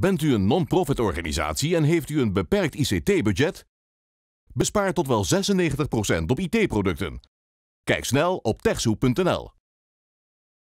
Bent u een non-profit organisatie en heeft u een beperkt ICT-budget? Bespaar tot wel 96% op IT-producten. Kijk snel op techsoep.nl.